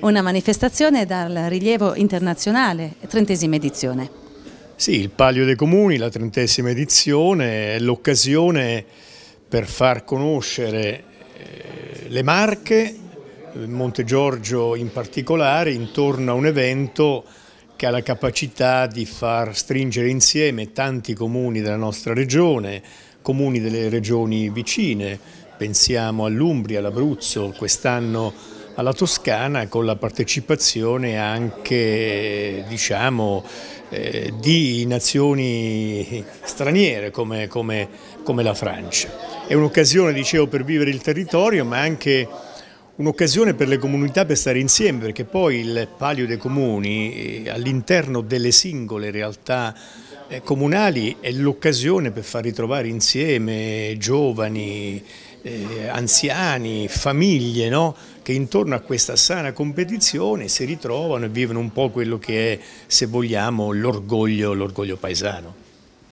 Una manifestazione dal rilievo internazionale, trentesima edizione. Sì, il Palio dei Comuni, la trentesima edizione, è l'occasione per far conoscere eh, le Marche, Monte Giorgio in particolare, intorno a un evento che ha la capacità di far stringere insieme tanti comuni della nostra regione, comuni delle regioni vicine, pensiamo all'Umbria, all'Abruzzo, quest'anno alla Toscana con la partecipazione anche diciamo, eh, di nazioni straniere come, come, come la Francia. È un'occasione, dicevo, per vivere il territorio ma anche un'occasione per le comunità per stare insieme perché poi il palio dei comuni eh, all'interno delle singole realtà eh, comunali è l'occasione per far ritrovare insieme giovani, eh, anziani, famiglie no? che intorno a questa sana competizione si ritrovano e vivono un po' quello che è, se vogliamo, l'orgoglio paesano.